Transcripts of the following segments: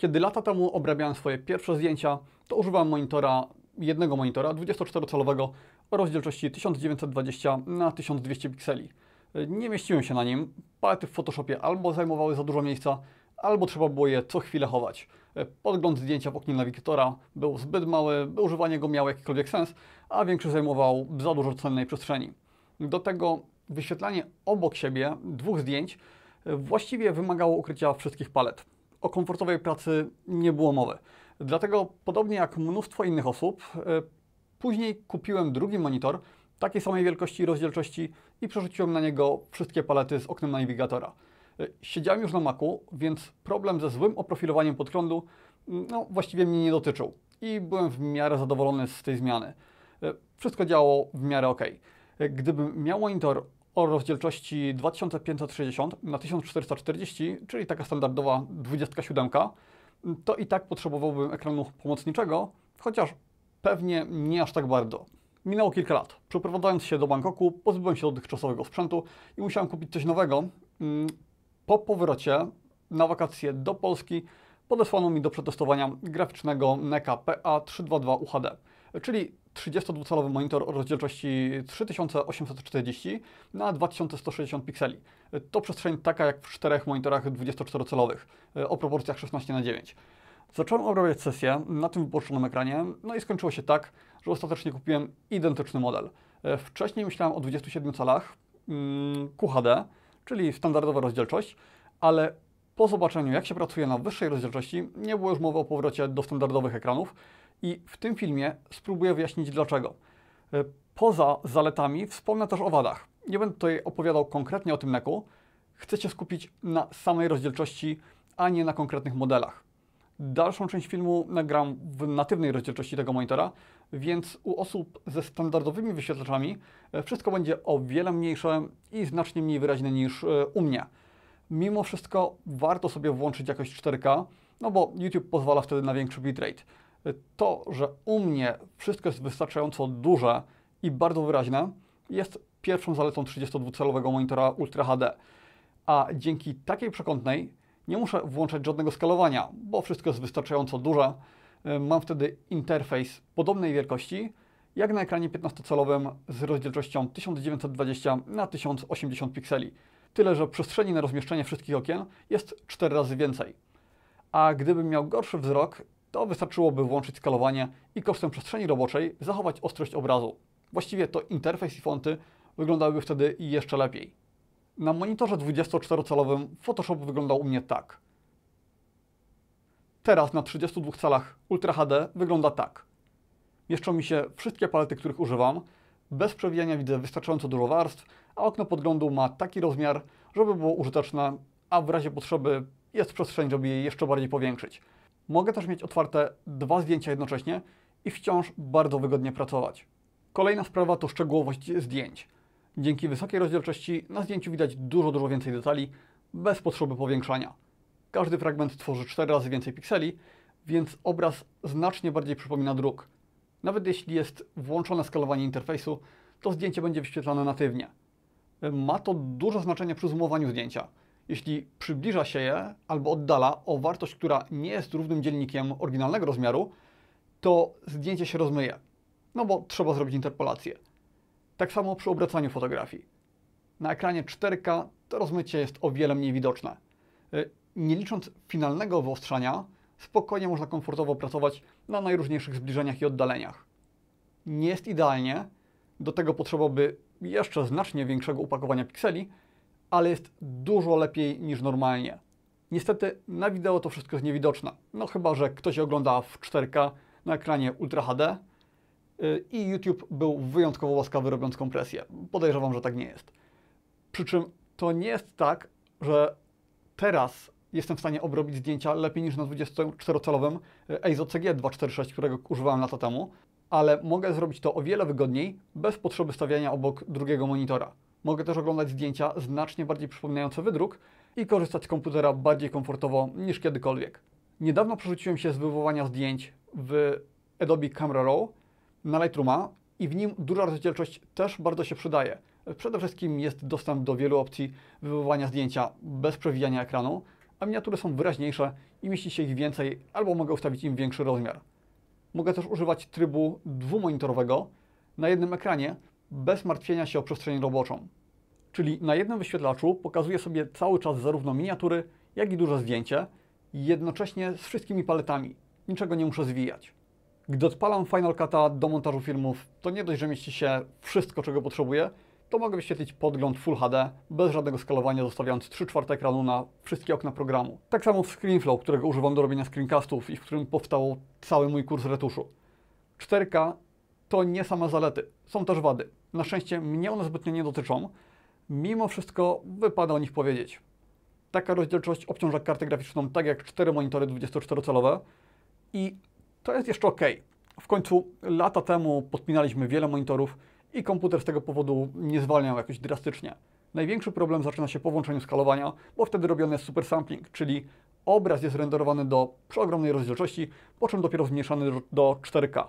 Kiedy lata temu obrabiałem swoje pierwsze zdjęcia, to używałem monitora, jednego monitora 24-calowego o rozdzielczości 1920 na 1200 pikseli. Nie mieściłem się na nim, palety w Photoshopie albo zajmowały za dużo miejsca, albo trzeba było je co chwilę chować. Podgląd zdjęcia w oknie nawigatora był zbyt mały, by używanie go miało jakikolwiek sens, a większy zajmował za dużo cennej przestrzeni. Do tego wyświetlanie obok siebie dwóch zdjęć właściwie wymagało ukrycia wszystkich palet o komfortowej pracy nie było mowy. Dlatego, podobnie jak mnóstwo innych osób, e, później kupiłem drugi monitor takiej samej wielkości i rozdzielczości i przerzuciłem na niego wszystkie palety z oknem nawigatora. E, siedziałem już na maku, więc problem ze złym oprofilowaniem podglądu mm, no, właściwie mnie nie dotyczył i byłem w miarę zadowolony z tej zmiany. E, wszystko działało w miarę ok. Gdybym miał monitor o rozdzielczości 2560 na 1440, czyli taka standardowa 27, to i tak potrzebowałbym ekranu pomocniczego, chociaż pewnie nie aż tak bardzo. Minęło kilka lat. Przeprowadzając się do Bangkoku, pozbyłem się dotychczasowego sprzętu i musiałem kupić coś nowego. Mm, po powrocie na wakacje do Polski podesłano mi do przetestowania graficznego NECA PA322 UHD, czyli 32-calowy monitor o rozdzielczości 3840 na 2160 pikseli. To przestrzeń taka jak w czterech monitorach 24-calowych o proporcjach 16 na 9. Zacząłem obrabiać sesję na tym wyborczonym ekranie, no i skończyło się tak, że ostatecznie kupiłem identyczny model. Wcześniej myślałem o 27 calach mm, QHD, czyli standardowa rozdzielczość, ale po zobaczeniu jak się pracuje na wyższej rozdzielczości nie było już mowy o powrocie do standardowych ekranów, i w tym filmie spróbuję wyjaśnić dlaczego. E, poza zaletami wspomnę też o wadach. Nie będę tutaj opowiadał konkretnie o tym neku. Chcę się skupić na samej rozdzielczości, a nie na konkretnych modelach. Dalszą część filmu nagram w natywnej rozdzielczości tego monitora, więc u osób ze standardowymi wyświetlaczami e, wszystko będzie o wiele mniejsze i znacznie mniej wyraźne niż e, u mnie. Mimo wszystko warto sobie włączyć jakość 4K, no bo YouTube pozwala wtedy na większy bitrate to, że u mnie wszystko jest wystarczająco duże i bardzo wyraźne, jest pierwszą zaletą 32 celowego monitora Ultra HD. A dzięki takiej przekątnej nie muszę włączać żadnego skalowania, bo wszystko jest wystarczająco duże. Mam wtedy interfejs podobnej wielkości, jak na ekranie 15-calowym z rozdzielczością 1920 na 1080 pikseli. Tyle, że przestrzeni na rozmieszczenie wszystkich okien jest 4 razy więcej. A gdybym miał gorszy wzrok to wystarczyłoby włączyć skalowanie i kosztem przestrzeni roboczej zachować ostrość obrazu. Właściwie to interfejs i fonty wyglądałyby wtedy jeszcze lepiej. Na monitorze 24-calowym Photoshop wyglądał u mnie tak. Teraz na 32 calach Ultra HD wygląda tak. Mieszczą mi się wszystkie palety, których używam. Bez przewijania widzę wystarczająco dużo warstw, a okno podglądu ma taki rozmiar, żeby było użyteczne, a w razie potrzeby jest przestrzeń, żeby je jeszcze bardziej powiększyć. Mogę też mieć otwarte dwa zdjęcia jednocześnie i wciąż bardzo wygodnie pracować. Kolejna sprawa to szczegółowość zdjęć. Dzięki wysokiej rozdzielczości na zdjęciu widać dużo, dużo więcej detali, bez potrzeby powiększania. Każdy fragment tworzy 4 razy więcej pikseli, więc obraz znacznie bardziej przypomina druk. Nawet jeśli jest włączone skalowanie interfejsu, to zdjęcie będzie wyświetlane natywnie. Ma to duże znaczenie przy zoomowaniu zdjęcia – jeśli przybliża się je albo oddala o wartość, która nie jest równym dzielnikiem oryginalnego rozmiaru, to zdjęcie się rozmyje, no bo trzeba zrobić interpolację. Tak samo przy obracaniu fotografii. Na ekranie 4K to rozmycie jest o wiele mniej widoczne. Y, nie licząc finalnego wyostrzania, spokojnie można komfortowo pracować na najróżniejszych zbliżeniach i oddaleniach. Nie jest idealnie, do tego potrzeba by jeszcze znacznie większego upakowania pikseli, ale jest dużo lepiej niż normalnie. Niestety na wideo to wszystko jest niewidoczne, no chyba, że ktoś ogląda w 4K na ekranie Ultra HD y, i YouTube był wyjątkowo łaskawy robiąc kompresję. Podejrzewam, że tak nie jest. Przy czym to nie jest tak, że teraz jestem w stanie obrobić zdjęcia lepiej niż na 24-calowym EIZO CG 246, którego używałem lata temu, ale mogę zrobić to o wiele wygodniej, bez potrzeby stawiania obok drugiego monitora. Mogę też oglądać zdjęcia znacznie bardziej przypominające wydruk i korzystać z komputera bardziej komfortowo niż kiedykolwiek. Niedawno przerzuciłem się z wywoływania zdjęć w Adobe Camera Raw na Lightrooma i w nim duża rozdzielczość też bardzo się przydaje. Przede wszystkim jest dostęp do wielu opcji wywoływania zdjęcia bez przewijania ekranu, a miniatury są wyraźniejsze i mieści się ich więcej, albo mogę ustawić im większy rozmiar. Mogę też używać trybu dwumonitorowego na jednym ekranie, bez martwienia się o przestrzeń roboczą. Czyli na jednym wyświetlaczu pokazuje sobie cały czas zarówno miniatury, jak i duże zdjęcie, jednocześnie z wszystkimi paletami. Niczego nie muszę zwijać. Gdy odpalam Final Cut do montażu filmów, to nie dość, że mieści się wszystko, czego potrzebuję, to mogę wyświetlić podgląd Full HD bez żadnego skalowania, zostawiając 3 czwarte ekranu na wszystkie okna programu. Tak samo w ScreenFlow, którego używam do robienia screencastów i w którym powstał cały mój kurs retuszu. 4K to nie same zalety, są też wady. Na szczęście mnie one zbytnio nie dotyczą. Mimo wszystko wypada o nich powiedzieć. Taka rozdzielczość obciąża kartę graficzną tak jak cztery monitory 24-calowe i to jest jeszcze ok. W końcu lata temu podpinaliśmy wiele monitorów i komputer z tego powodu nie zwalniał jakoś drastycznie. Największy problem zaczyna się po włączeniu skalowania, bo wtedy robiony jest super sampling, czyli obraz jest renderowany do przeogromnej rozdzielczości, po czym dopiero zmniejszany do 4K.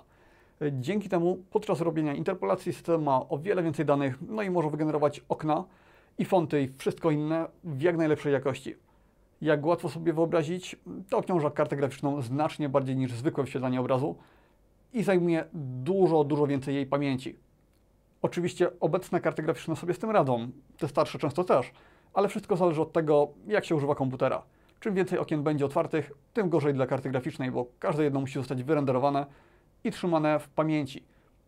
Dzięki temu podczas robienia interpolacji system ma o wiele więcej danych, no i może wygenerować okna i fonty i wszystko inne w jak najlepszej jakości. Jak łatwo sobie wyobrazić, to obciąża kartę graficzną znacznie bardziej niż zwykłe wyświetlanie obrazu i zajmuje dużo, dużo więcej jej pamięci. Oczywiście obecne karty graficzne sobie z tym radzą, te starsze często też, ale wszystko zależy od tego, jak się używa komputera. Czym więcej okien będzie otwartych, tym gorzej dla karty graficznej, bo każde jedno musi zostać wyrenderowane, i trzymane w pamięci.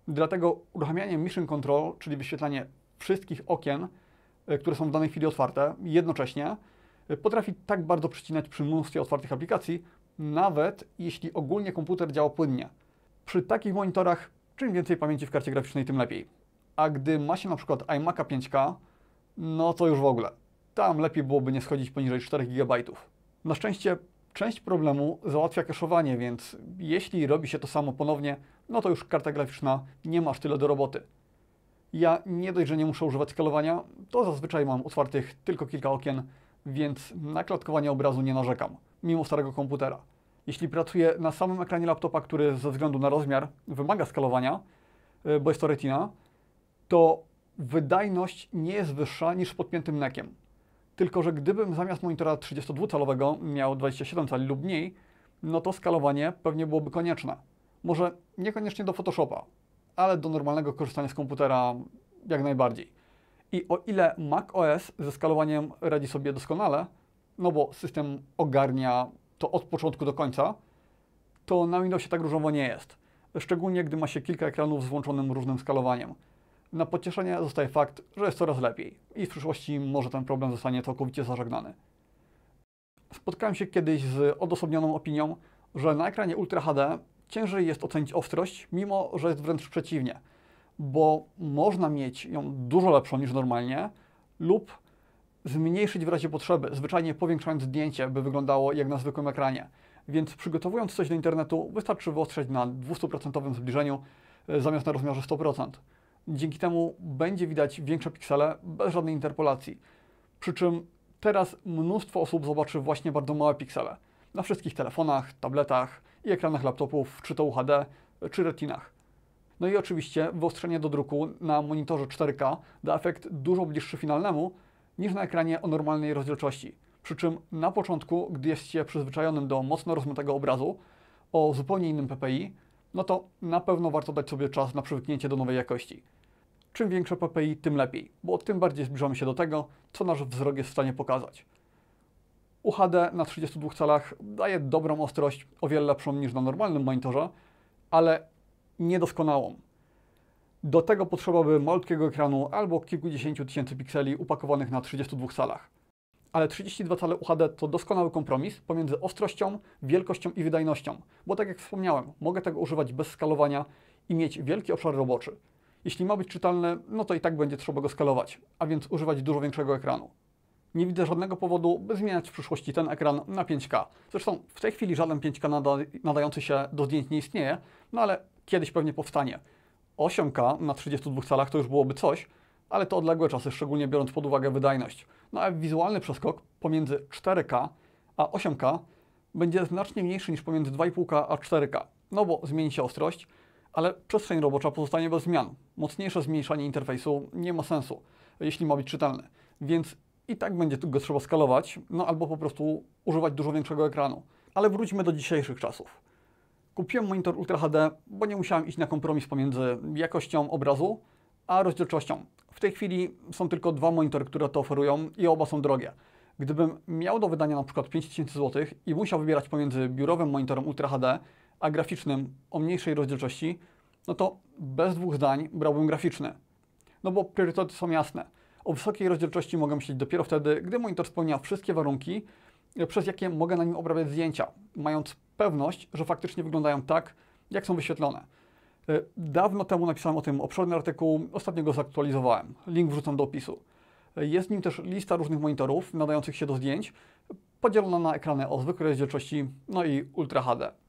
Dlatego uruchamianie Mission Control, czyli wyświetlanie wszystkich okien, e, które są w danej chwili otwarte, jednocześnie e, potrafi tak bardzo przycinać przy mnóstwie otwartych aplikacji, nawet jeśli ogólnie komputer działa płynnie. Przy takich monitorach czym więcej pamięci w karcie graficznej, tym lepiej. A gdy ma się na przykład iMac'a 5K, no to już w ogóle. Tam lepiej byłoby nie schodzić poniżej 4 GB. Na szczęście Część problemu załatwia kaszowanie, więc jeśli robi się to samo ponownie, no to już karta graficzna nie ma aż tyle do roboty. Ja nie dość, że nie muszę używać skalowania, to zazwyczaj mam otwartych tylko kilka okien, więc na klatkowanie obrazu nie narzekam, mimo starego komputera. Jeśli pracuję na samym ekranie laptopa, który ze względu na rozmiar wymaga skalowania, e, bo jest to retina, to wydajność nie jest wyższa niż podpiętym nekiem. Tylko, że gdybym zamiast monitora 32-calowego miał 27 cali lub mniej, no to skalowanie pewnie byłoby konieczne. Może niekoniecznie do Photoshopa, ale do normalnego korzystania z komputera jak najbardziej. I o ile Mac OS ze skalowaniem radzi sobie doskonale, no bo system ogarnia to od początku do końca, to na Windowsie tak różowo nie jest. Szczególnie gdy ma się kilka ekranów z włączonym różnym skalowaniem. Na pocieszenie zostaje fakt, że jest coraz lepiej i w przyszłości może ten problem zostanie całkowicie zażegnany. Spotkałem się kiedyś z odosobnioną opinią, że na ekranie Ultra HD ciężej jest ocenić ostrość, mimo że jest wręcz przeciwnie, bo można mieć ją dużo lepszą niż normalnie lub zmniejszyć w razie potrzeby, zwyczajnie powiększając zdjęcie, by wyglądało jak na zwykłym ekranie. Więc przygotowując coś do internetu, wystarczy wyostrzeć na 200% zbliżeniu e, zamiast na rozmiarze 100%. Dzięki temu będzie widać większe piksele bez żadnej interpolacji. Przy czym teraz mnóstwo osób zobaczy właśnie bardzo małe piksele. Na wszystkich telefonach, tabletach i ekranach laptopów, czy to UHD, czy retinach. No i oczywiście wyostrzenie do druku na monitorze 4K da efekt dużo bliższy finalnemu niż na ekranie o normalnej rozdzielczości. Przy czym na początku, gdy jest się przyzwyczajonym do mocno rozmytego obrazu o zupełnie innym PPI, no to na pewno warto dać sobie czas na przywyknięcie do nowej jakości. Czym większe PPI, tym lepiej, bo tym bardziej zbliżamy się do tego, co nasz wzrok jest w stanie pokazać. UHD na 32 calach daje dobrą ostrość, o wiele lepszą niż na normalnym monitorze, ale niedoskonałą. Do tego potrzeba by malutkiego ekranu albo kilkudziesięciu tysięcy pikseli upakowanych na 32 calach. Ale 32 cale UHD to doskonały kompromis pomiędzy ostrością, wielkością i wydajnością, bo tak jak wspomniałem, mogę tego używać bez skalowania i mieć wielki obszar roboczy. Jeśli ma być czytelny, no to i tak będzie trzeba go skalować, a więc używać dużo większego ekranu. Nie widzę żadnego powodu, by zmieniać w przyszłości ten ekran na 5K. Zresztą w tej chwili żaden 5K nada nadający się do zdjęć nie istnieje, no ale kiedyś pewnie powstanie. 8K na 32 calach to już byłoby coś, ale to odległe czasy, szczególnie biorąc pod uwagę wydajność. No a wizualny przeskok pomiędzy 4K a 8K będzie znacznie mniejszy niż pomiędzy 2,5K a 4K, no bo zmieni się ostrość, ale przestrzeń robocza pozostanie bez zmian. Mocniejsze zmniejszanie interfejsu nie ma sensu, jeśli ma być czytelny, więc i tak będzie go trzeba skalować, no albo po prostu używać dużo większego ekranu. Ale wróćmy do dzisiejszych czasów. Kupiłem monitor Ultra HD, bo nie musiałem iść na kompromis pomiędzy jakością obrazu a rozdzielczością. W tej chwili są tylko dwa monitory, które to oferują i oba są drogie. Gdybym miał do wydania na przykład 5000 zł i musiał wybierać pomiędzy biurowym monitorem Ultra HD a graficznym o mniejszej rozdzielczości, no to bez dwóch zdań brałbym graficzny. No bo priorytety są jasne. O wysokiej rozdzielczości mogę myśleć dopiero wtedy, gdy monitor spełnia wszystkie warunki, e, przez jakie mogę na nim obrabiać zdjęcia, mając pewność, że faktycznie wyglądają tak, jak są wyświetlone. E, dawno temu napisałem o tym obszerny artykuł, ostatnio go zaktualizowałem. Link wrzucam do opisu. E, jest w nim też lista różnych monitorów nadających się do zdjęć, podzielona na ekrany o zwykłej rozdzielczości, no i Ultra HD.